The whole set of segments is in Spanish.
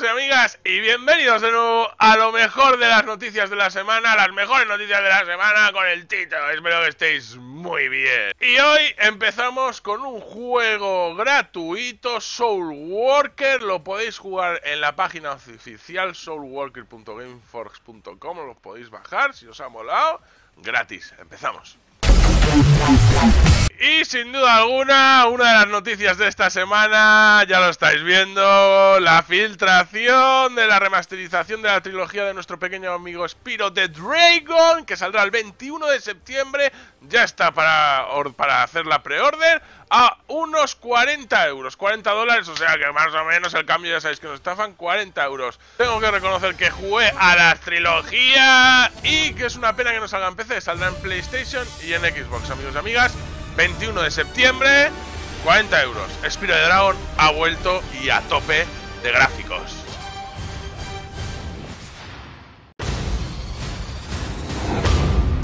y amigas, y bienvenidos de nuevo a lo mejor de las noticias de la semana, las mejores noticias de la semana con el título, Espero que estéis muy bien. Y hoy empezamos con un juego gratuito, Soul Worker. Lo podéis jugar en la página oficial soulworker.gameforx.com lo podéis bajar si os ha molado. Gratis, empezamos. Y sin duda alguna, una de las noticias de esta semana, ya lo estáis viendo, la filtración de la remasterización de la trilogía de nuestro pequeño amigo Spiro the Dragon, que saldrá el 21 de septiembre, ya está para, para hacer la pre-order, a unos 40 euros, 40 dólares, o sea que más o menos el cambio ya sabéis que nos estafan, 40 euros. Tengo que reconocer que jugué a la trilogía y que es una pena que no salga en PC, saldrá en PlayStation y en Xbox, amigos y amigas. 21 de septiembre, 40 euros. Spiro de Dragon ha vuelto y a tope de gráficos.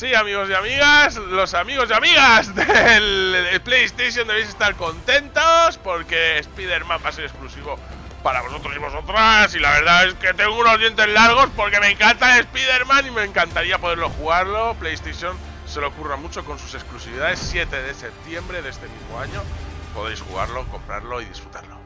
Sí, amigos y amigas, los amigos y amigas del PlayStation debéis estar contentos porque Spider-Man va a ser exclusivo para vosotros y vosotras. Y la verdad es que tengo unos dientes largos porque me encanta Spider-Man y me encantaría poderlo jugarlo. PlayStation se le ocurra mucho con sus exclusividades 7 de septiembre de este mismo año. Podéis jugarlo, comprarlo y disfrutarlo.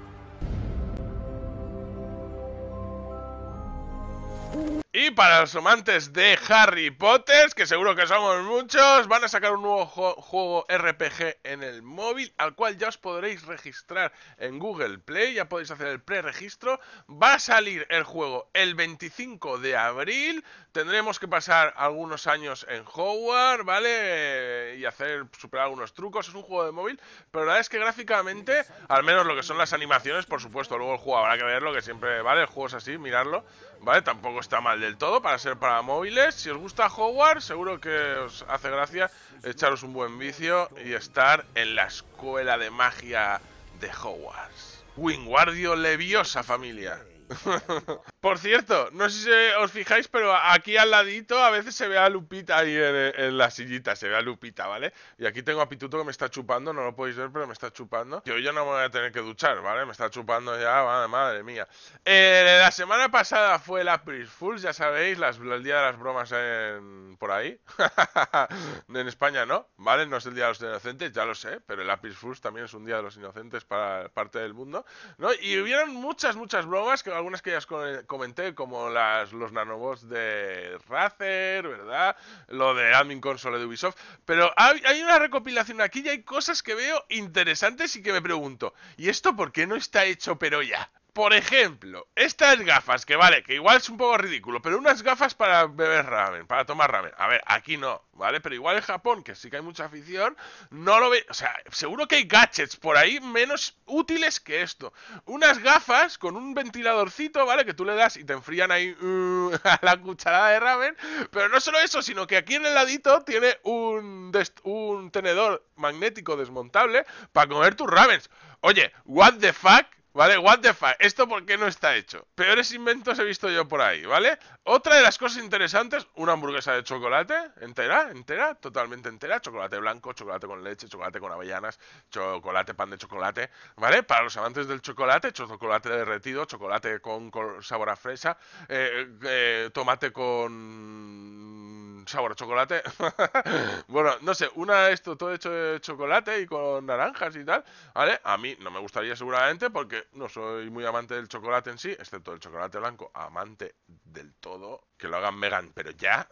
Y para los amantes de Harry Potter, que seguro que somos muchos, van a sacar un nuevo juego RPG en el móvil, al cual ya os podréis registrar en Google Play, ya podéis hacer el preregistro. Va a salir el juego el 25 de abril, tendremos que pasar algunos años en Howard, ¿vale? Y hacer, superar algunos trucos, es un juego de móvil, pero la verdad es que gráficamente, al menos lo que son las animaciones, por supuesto, luego el juego habrá que verlo, que siempre, ¿vale? El juego es así, mirarlo, ¿vale? Tampoco está mal del todo para ser para móviles. Si os gusta Hogwarts seguro que os hace gracia echaros un buen vicio y estar en la escuela de magia de Hogwarts. Wingardio Leviosa, familia. Por cierto, no sé si os fijáis, pero aquí al ladito a veces se ve a Lupita ahí en, la sillita, se ve a Lupita, ¿vale? Y aquí tengo a Pituto que me está chupando, no lo podéis ver, pero me está chupando. Yo ya no voy a tener que duchar, ¿vale? Me está chupando ya, madre, mía. Eh, la semana pasada fue el April Fools, ya sabéis, el día de las bromas en, por ahí. en España no, ¿vale? No es el día de los inocentes, ya lo sé, pero el April Fools también es un día de los inocentes para parte del mundo, ¿no? Y hubieron muchas, muchas bromas que algunas que ya os comenté, como las, los nanobots de Razer, ¿verdad? Lo de Admin Console de Ubisoft. Pero hay, hay, una recopilación aquí y hay cosas que veo interesantes y que me pregunto, ¿y esto por qué no está hecho pero ya? Por ejemplo, estas gafas que vale, que igual es un poco ridículo, pero unas gafas para beber ramen, para tomar ramen. A ver, aquí no, ¿vale? Pero igual en Japón, que sí que hay mucha afición, no lo ve. O sea, seguro que hay gadgets por ahí menos útiles que esto. Unas gafas con un ventiladorcito, ¿vale? Que tú le das y te enfrían ahí uh, a la cucharada de ramen. Pero no solo eso, sino que aquí en el ladito tiene un, un tenedor magnético desmontable para comer tus ramen. Oye, what the fuck? ¿Vale? What the fuck, ¿esto por qué no está hecho? Peores inventos he visto yo por ahí, ¿vale? Otra de las cosas interesantes, una hamburguesa de chocolate, entera, entera, totalmente entera, chocolate blanco, chocolate con leche, chocolate con avellanas, chocolate, pan de chocolate, ¿vale? Para los amantes del chocolate, chocolate derretido, chocolate con, sabor a fresa, eh, eh, tomate con sabor a chocolate, bueno, no sé, una de esto todo hecho de chocolate y con naranjas y tal, ¿vale? A mí no me gustaría seguramente porque no soy muy amante del chocolate en sí, excepto del chocolate blanco, amante del todo, que lo hagan Megan, pero ya.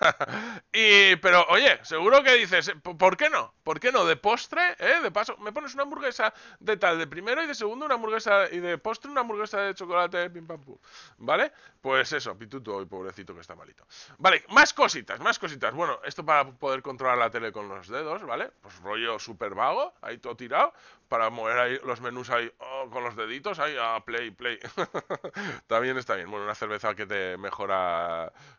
y, pero oye, seguro que dices, ¿por qué no? ¿Por qué no? De postre, ¿eh? De paso, me pones una hamburguesa de tal, de primero y de segundo, una hamburguesa y de postre, una hamburguesa de chocolate, pim pam ¿Vale? Pues eso, pituto hoy, pobrecito que está malito. Vale, más cositas, más cositas. Bueno, esto para poder controlar la tele con los dedos, ¿vale? Pues rollo súper vago, ahí todo tirado, para mover ahí los menús ahí oh, con los deditos, ahí a ah, play, play. También está bien. Bueno, una cerveza que te mejora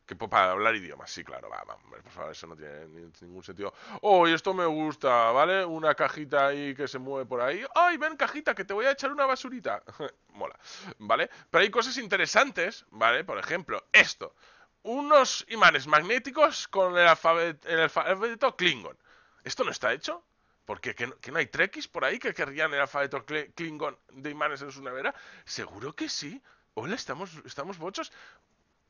que, para hablar idiomas. Sí, claro, va, por favor, eso no tiene ningún sentido. Oh, esto me gusta, ¿vale? Una cajita ahí que se mueve por ahí. ¡Ay, ven, cajita, que te voy a echar una basurita! Mola, ¿vale? Pero hay cosas interesantes, ¿vale? Por ejemplo, esto. Unos imanes magnéticos con el, alfabeto Klingon. ¿Esto no está hecho? Porque que no, que no hay trekkies por ahí que querrían el alfabeto Klingon de imanes en su nevera. Seguro que sí. Hola, estamos, estamos bochos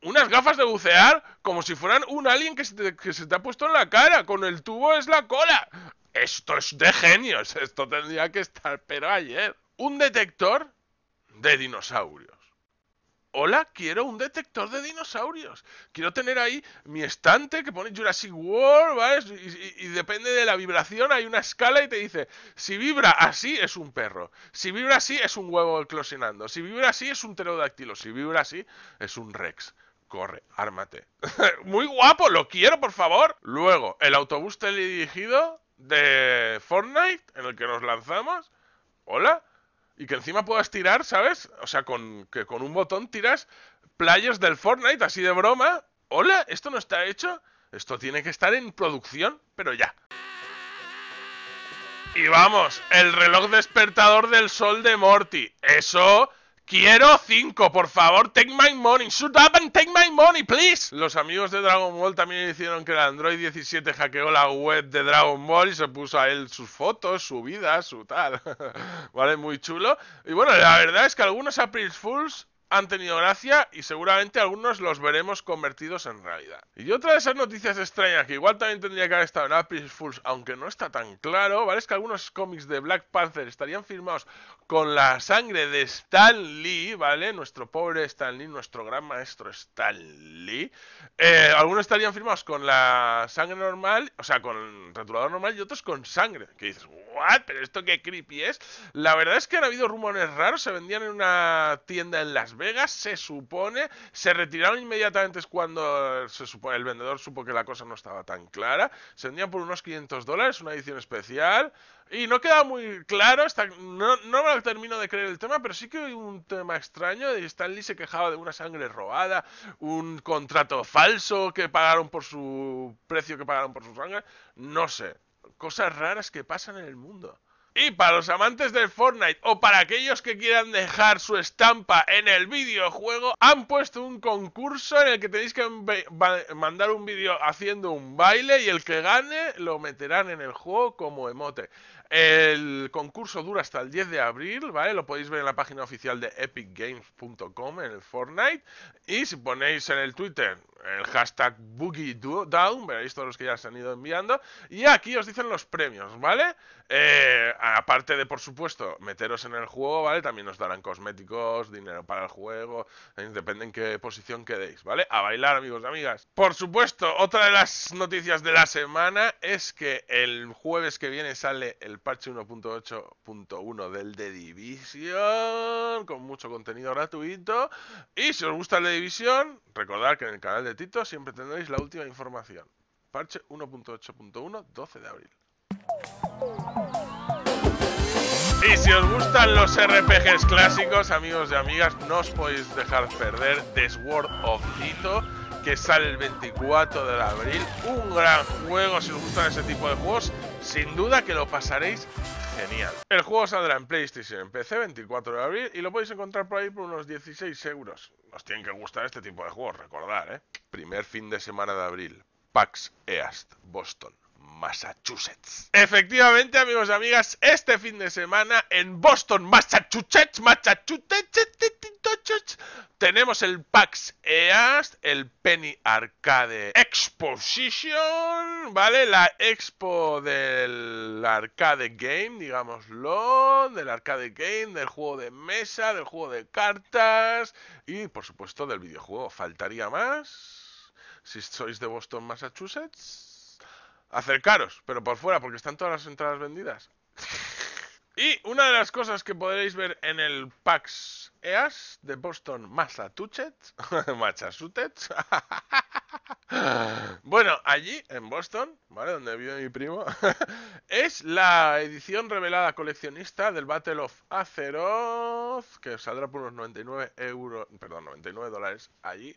unas gafas de bucear como si fueran un alien que se, te, ha puesto en la cara, con el tubo es la cola. Esto es de genios, esto tendría que estar, pero ayer. Un detector de dinosaurios. Hola, quiero un detector de dinosaurios. Quiero tener ahí mi estante que pone Jurassic World, ¿vale? Y, depende de la vibración, hay una escala y te dice, si vibra así es un perro, si vibra así es un huevo eclosionando, si vibra así es un pterodáctilo, si vibra así es un rex corre, ármate. Muy guapo, lo quiero, por favor. Luego, el autobús teledirigido de Fortnite, en el que nos lanzamos. Hola. Y que encima puedas tirar, ¿sabes? O sea, con, que con un botón tiras playas del Fortnite, así de broma. Hola, ¿esto no está hecho? Esto tiene que estar en producción, pero ya. Y vamos, el reloj despertador del sol de Morty. Eso Quiero 5, por favor, take my money. ¡Shoot up and take my money, please. Los amigos de Dragon Ball también hicieron que el Android 17 hackeó la web de Dragon Ball y se puso a él sus fotos, su vida, su tal. vale, muy chulo. Y bueno, la verdad es que algunos April Fools han tenido gracia y seguramente algunos los veremos convertidos en realidad. Y otra de esas noticias extrañas que igual también tendría que haber estado en April Fools, aunque no está tan claro, ¿vale? Es que algunos cómics de Black Panther estarían firmados con la sangre de Stan Lee, ¿vale? Nuestro pobre Stan Lee, nuestro gran maestro Stan Lee. Eh, algunos estarían firmados con la sangre normal, o sea, con rotulador normal y otros con sangre. Que dices, ¿what? ¿Pero esto qué creepy es? La verdad es que han habido rumores raros, se vendían en una tienda en Las Vegas, se supone, se retiraron inmediatamente cuando se supone, el vendedor supo que la cosa no estaba tan clara. Se vendían por unos 500 dólares, una edición especial. Y no queda muy claro, está, no, no me termino de creer el tema, pero sí que hay un tema extraño. Stanley se quejaba de una sangre robada, un contrato falso que pagaron por su precio que pagaron por su sangre. No sé, cosas raras que pasan en el mundo. Y para los amantes de Fortnite o para aquellos que quieran dejar su estampa en el videojuego, han puesto un concurso en el que tenéis que mandar un vídeo haciendo un baile y el que gane lo meterán en el juego como emote. El concurso dura hasta el 10 de abril, ¿vale? Lo podéis ver en la página oficial de epicgames.com en el Fortnite. Y si ponéis en el Twitter el hashtag BoogieDown, veréis todos los que ya se han ido enviando. Y aquí os dicen los premios, ¿vale? Eh, aparte de, por supuesto, meteros en el juego, ¿vale? También nos darán cosméticos, dinero para el juego, eh, depende en qué posición quedéis, ¿vale? A bailar, amigos y amigas. Por supuesto, otra de las noticias de la semana es que el jueves que viene sale el parche 1.8.1 del The Division, con mucho contenido gratuito. Y si os gusta el The Division, recordad que en el canal de Tito siempre tendréis la última información. Parche 1.8.1, 12 de abril. Y si os gustan los RPGs clásicos, amigos y amigas, no os podéis dejar perder The Sword of Tito, que sale el 24 de abril. Un gran juego si os gustan ese tipo de juegos. Sin duda que lo pasaréis genial. El juego saldrá en PlayStation en PC 24 de abril y lo podéis encontrar por ahí por unos 16 euros. Os tienen que gustar este tipo de juegos, recordad, ¿eh? Primer fin de semana de abril. PAX EAST, Boston. Massachusetts. Efectivamente, amigos y amigas, este fin de semana en Boston, Massachusetts, Massachusetts, tenemos el PAX EAST, el Penny Arcade Exposition, ¿vale? La expo del arcade game, digámoslo, del arcade game, del juego de mesa, del juego de cartas y, por supuesto, del videojuego. ¿Faltaría más? Si sois de Boston, Massachusetts. Acercaros, pero por fuera, porque están todas las entradas vendidas. Y una de las cosas que podréis ver en el PAX EAS de Boston, Massachusetts, Massachusetts, Bueno, allí, en Boston, ¿vale? Donde vive mi primo, es la edición revelada coleccionista del Battle of Azeroth, que saldrá por unos 99 euros, perdón, 99 dólares allí,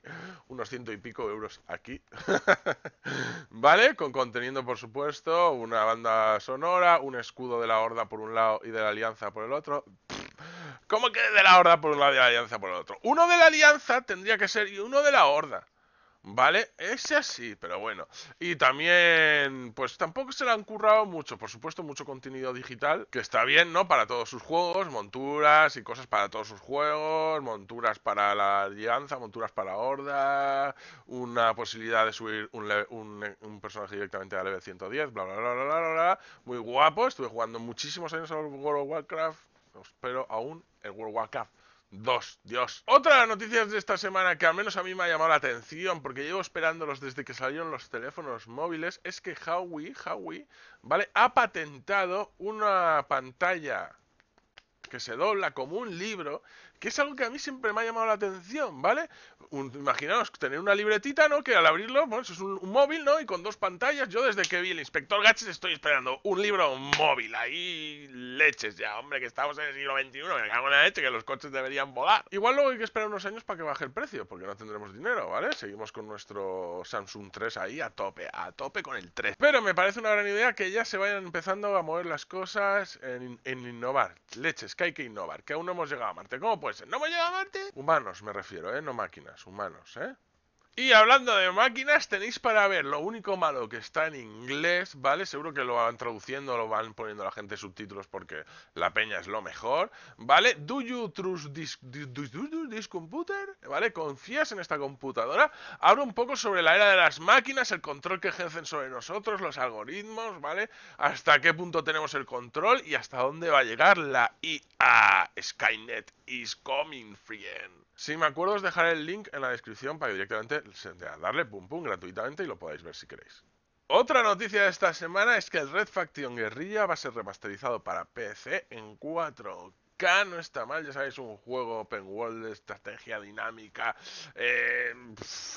unos ciento y pico euros aquí, ¿vale? Con conteniendo, por supuesto, una banda sonora, un escudo de la Horda por un lado y de la Alianza por el otro, ¿Cómo que de la horda por un lado y de la alianza por el otro? Uno de la alianza tendría que ser y uno de la horda. ¿Vale? Es así, pero bueno. Y también, pues tampoco se le han currado mucho, por supuesto, mucho contenido digital, que está bien, ¿no? Para todos sus juegos, monturas y cosas para todos sus juegos, monturas para la alianza, monturas para horda, una posibilidad de subir un, un, un personaje directamente a level 110, bla, bla, bla, bla, bla, bla. Muy guapo, estuve jugando muchísimos años al World of Warcraft, pero aún el World of Warcraft Dos, Dios. Otra noticia noticias de esta semana que al menos a mí me ha llamado la atención, porque llevo esperándolos desde que salieron los teléfonos móviles, es que Huawei, Huawei, ¿vale? Ha patentado una pantalla que se dobla como un libro, que es algo que a mí siempre me ha llamado la atención, ¿vale? Imaginaos imaginaos tener una libretita, ¿no? Que al abrirlo, bueno, eso es un, móvil, ¿no? Y con dos pantallas, yo desde que vi el inspector Gaches estoy esperando un libro móvil, ahí leches ya, hombre, que estamos en el siglo XXI, me cago en la leche, que los coches deberían volar. Igual luego hay que esperar unos años para que baje el precio, porque no tendremos dinero, ¿vale? Seguimos con nuestro Samsung 3 ahí a tope, a tope con el 3. Pero me parece una gran idea que ya se vayan empezando a mover las cosas en, en innovar, leches, que hay que innovar, que aún no hemos llegado a Marte. ¿Cómo pues No me a Marte Humanos, me refiero, ¿eh? No máquinas, humanos, ¿eh? Y hablando de máquinas, tenéis para ver lo único malo que está en inglés, ¿vale? Seguro que lo van traduciendo, lo van poniendo la gente subtítulos porque la peña es lo mejor, ¿vale? Do you trust this, computer? ¿Vale? ¿Confías en esta computadora? Hablo un poco sobre la era de las máquinas, el control que ejercen sobre nosotros, los algoritmos, ¿vale? Hasta qué punto tenemos el control y hasta dónde va a llegar la IA. Skynet is coming, friend. Si me acuerdo os dejaré el link en la descripción para que directamente darle pum pum gratuitamente y lo podáis ver si queréis. Otra noticia de esta semana es que el Red Faction Guerrilla va a ser remasterizado para PC en 4K no está mal, ya sabéis, un juego open world, de estrategia dinámica, eh,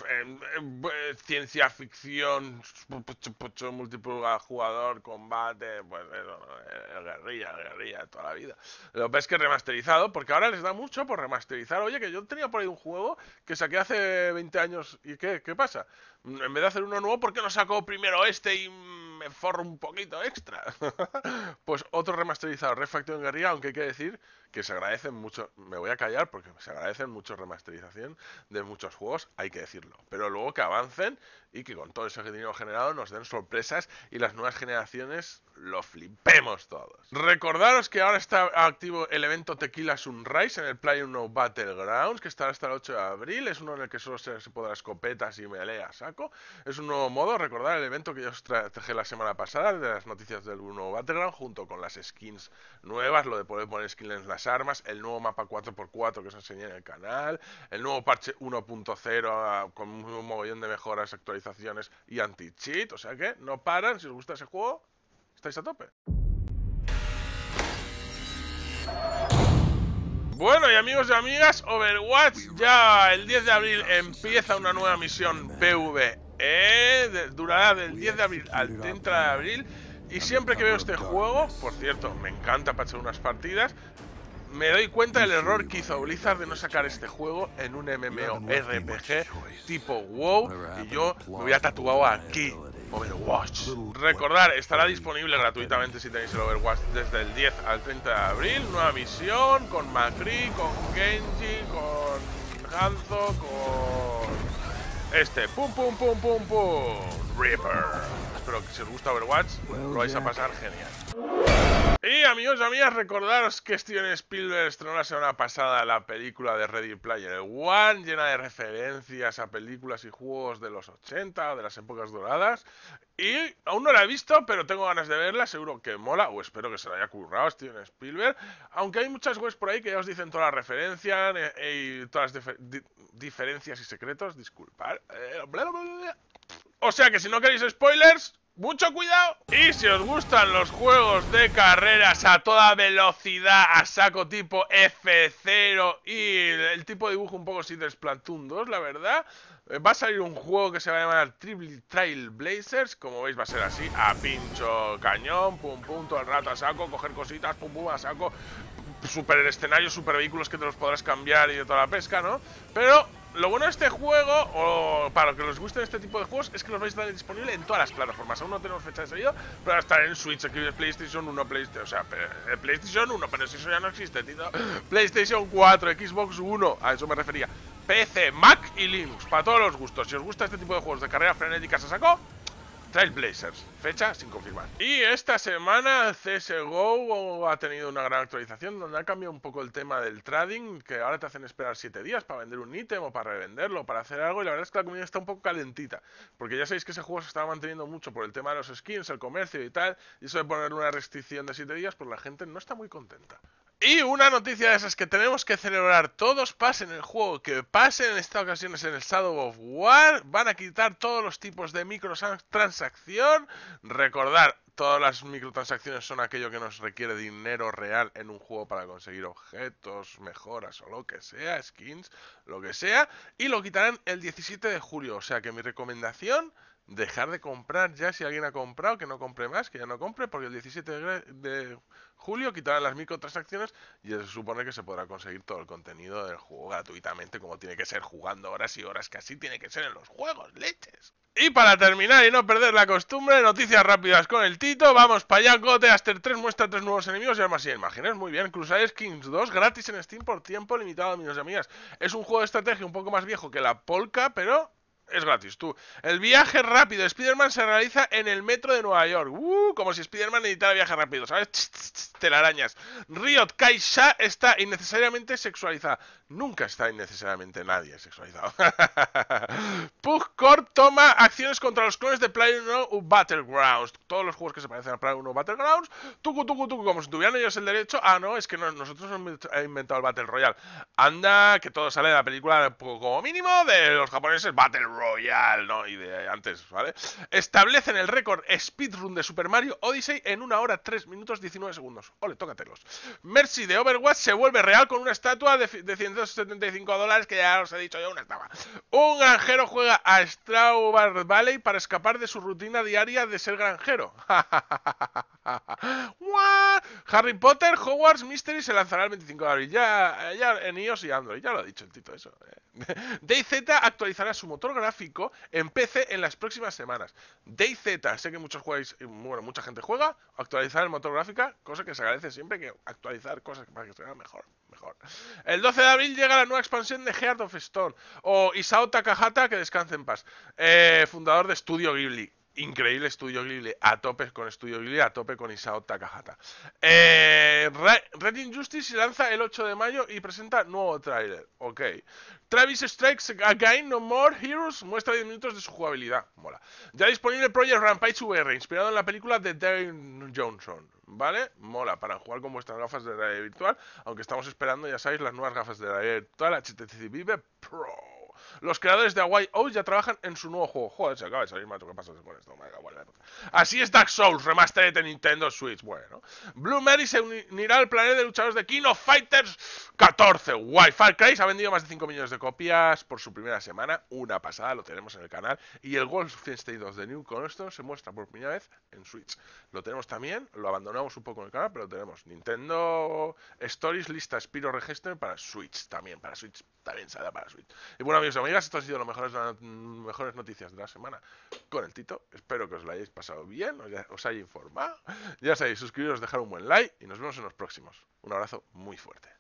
eh, eh ciencia ficción, multijugador, jugador, combate, pues eh, guerrilla, guerrilla, toda la vida. Lo ves que remasterizado, porque ahora les da mucho por remasterizar. Oye, que yo tenía por ahí un juego que saqué hace 20 años y ¿qué, qué pasa? en vez de hacer uno nuevo, ¿por qué no saco primero este y me forro un poquito extra? pues otro remasterizado, en Guerrilla, aunque hay que decir que se agradecen mucho, me voy a callar porque se agradecen mucho remasterización de muchos juegos, hay que decirlo. Pero luego que avancen y que con todo ese dinero generado nos den sorpresas y las nuevas generaciones lo flipemos todos. Recordaros que ahora está activo el evento Tequila Sunrise en el Play 1 Battlegrounds, que estará hasta el 8 de abril, es uno en el que solo se, podrá escopetas y meleas, ¿sabes? Es un nuevo modo recordar el evento que yo os traje la semana pasada de las noticias del nuevo Battleground junto con las skins nuevas, lo de poder poner skins en las armas, el nuevo mapa 4x4 que os enseñé en el canal, el nuevo parche 1.0 ah, con un mogollón de mejoras, actualizaciones y anti-cheat. O sea que no paran, si os gusta ese juego, estáis a tope. Bueno y amigos y amigas, Overwatch ya el 10 de abril empieza una nueva misión PvE. Durará del 10 de abril al 30 de abril. Y siempre que veo este juego, por cierto, me encanta para echar unas partidas, me doy cuenta del error que hizo Blizzard de no sacar este juego en un MMORPG tipo WoW y yo me hubiera tatuado aquí Overwatch. Recordar, estará disponible gratuitamente si tenéis el Overwatch desde el 10 al 30 de abril. Nueva visión con Macri, con Genji, con Hanzo, con... Este, pum pum pum pum pum, Reaper. Espero que si os gusta Overwatch lo vais a pasar genial. Y amigos y amigas, recordaros que Steven Spielberg estrenó la semana pasada la película de Ready Player One, llena de referencias a películas y juegos de los 80, de las épocas doradas. Y aún no la he visto, pero tengo ganas de verla, seguro que mola, o espero que se la haya currado Steven Spielberg. Aunque hay muchas webs por ahí que ya os dicen todas las referencias eh, y todas las diferencias y secretos, disculpad. Eh, o sea que si no queréis spoilers, mucho cuidado. Y si os gustan los juegos de carreras a toda velocidad, a saco tipo F0 y el, tipo de dibujo un poco así de Splatoon 2, la verdad, eh, va a salir un juego que se va a llamar Triple Trail Blazers. Como veis, va a ser así: a pincho cañón, pum pum, todo el rato a saco, coger cositas, pum pum, a saco. Super escenario, super vehículos que te los podrás cambiar y de toda la pesca, ¿no? Pero lo bueno de este juego, o para los que les gusten este tipo de juegos, es que los vais a tener disponible en todas las plataformas. Aún no tenemos fecha de salida, pero va a estar en Switch, aquí PlayStation 1, PlayStation, o sea, eh, PlayStation 1, pero eso ya no existe, tío. PlayStation 4, Xbox 1, a eso me refería. PC, Mac y Linux, para todos los gustos. Si os gusta este tipo de juegos de carrera frenética, se sacó Trailblazers, fecha sin confirmar. Y esta semana CSGO ha tenido una gran actualización donde ha cambiado un poco el tema del trading, que ahora te hacen esperar 7 días para vender un ítem o para revenderlo, para hacer algo, y la verdad es que la comunidad está un poco calentita, porque ya sabéis que ese juego se estaba manteniendo mucho por el tema de los skins, el comercio y tal, y eso de poner una restricción de 7 días, pues la gente no está muy contenta. Y una noticia de esas que tenemos que celebrar todos, pasen el juego que pasen, en esta ocasión en el Shadow of War, van a quitar todos los tipos de microtransacción, recordar, Todas las microtransacciones son aquello que nos requiere dinero real en un juego para conseguir objetos, mejoras o lo que sea, skins, lo que sea. Y lo quitarán el 17 de julio. O sea que mi recomendación, dejar de comprar ya si alguien ha comprado, que no compre más, que ya no compre, porque el 17 de julio quitarán las microtransacciones y se supone que se podrá conseguir todo el contenido del juego gratuitamente, como tiene que ser jugando horas y horas, que así tiene que ser en los juegos, leches. Y para terminar y no perder la costumbre, noticias rápidas con el tío. Vamos, para allá, Aster 3 muestra tres nuevos enemigos y armas y imágenes. Muy bien, Crusader Kings 2 gratis en Steam por tiempo limitado, amigos y amigas. Es un juego de estrategia un poco más viejo que la Polka, pero es gratis, tú. El viaje rápido Spider-Man se realiza en el metro de Nueva York. Uh, como si Spider-Man necesitara viaje rápido, ¿sabes? te ch, arañas telarañas. Riot Kaisha está innecesariamente sexualizada nunca está innecesariamente nadie sexualizado. Corp toma acciones contra los clones de Player Battlegrounds. Todos los juegos que se parecen a Player Battlegrounds, tucu, tucu, tucu, como si tuvieran ellos el derecho. Ah, no, es que nosotros hemos inventado el Battle Royale. Anda, que todo sale de la película, como mínimo, de los japoneses Battle Royale, ¿no? Y de antes, ¿vale? Establecen el récord speedrun de Super Mario Odyssey en 1 hora 3 minutos 19 segundos. Ole, tócatelos. Mercy de Overwatch se vuelve real con una estatua de, de 75 dólares, que ya os he dicho yo, una estaba. Un granjero juega a Strawberry Valley para escapar de su rutina diaria de ser granjero. Harry Potter, Hogwarts Mystery se lanzará el 25 de abril. Ya, en iOS y Android, ya lo ha dicho el tito eso. Eh. DayZ actualizará su motor gráfico en PC en las próximas semanas. DayZ, sé que muchos jugáis, bueno, mucha gente juega, actualizar el motor gráfico, cosa que se agradece siempre que actualizar cosas para que se mejor mejor. El 12 de abril llega la nueva expansión de Heart of Stone. O Isao Takahata, que descanse en paz. Eh, fundador de Estudio Ghibli increíble estudio Ghibli, a tope con estudio Ghibli, a tope con Isao Takahata. Eh, Red Injustice se lanza el 8 de mayo y presenta nuevo trailer Ok. Travis Strikes Again No More Heroes muestra 10 minutos de su jugabilidad. Mola. Ya disponible Project Rampage VR, inspirado en la película de Darren Johnson. ¿Vale? Mola, para jugar con vuestras gafas de realidad virtual, aunque estamos esperando, ya sabéis, las nuevas gafas de realidad virtual HTC Vive Pro. Los creadores de Hawaii Owl ya trabajan en su nuevo juego. Joder, se acaba de salir, macho, ¿qué pasa con esto? Así es Dark Souls, remastered de Nintendo Switch. Bueno, Blue Mary se unirá al planeta de luchadores de Kino Fighters 14. Wi-Fi Cry ha vendido más de 5 millones de copias por su primera semana. Una pasada, lo tenemos en el canal. Y el Wolfenstein 2 de New esto se muestra por primera vez en Switch. Lo tenemos también, lo abandonamos un poco en el canal, pero lo tenemos. Nintendo Stories, lista Spiro Register para Switch también. Para Switch también sale para Switch. Y bueno, amigos, amigas, esto ha sido las mejores, las ah, mejores noticias de la semana con el Tito. Espero que os lo hayáis pasado bien, os, os haya informado. Ya sabéis, suscribiros, dejar un buen like y nos vemos en los próximos. Un abrazo muy fuerte.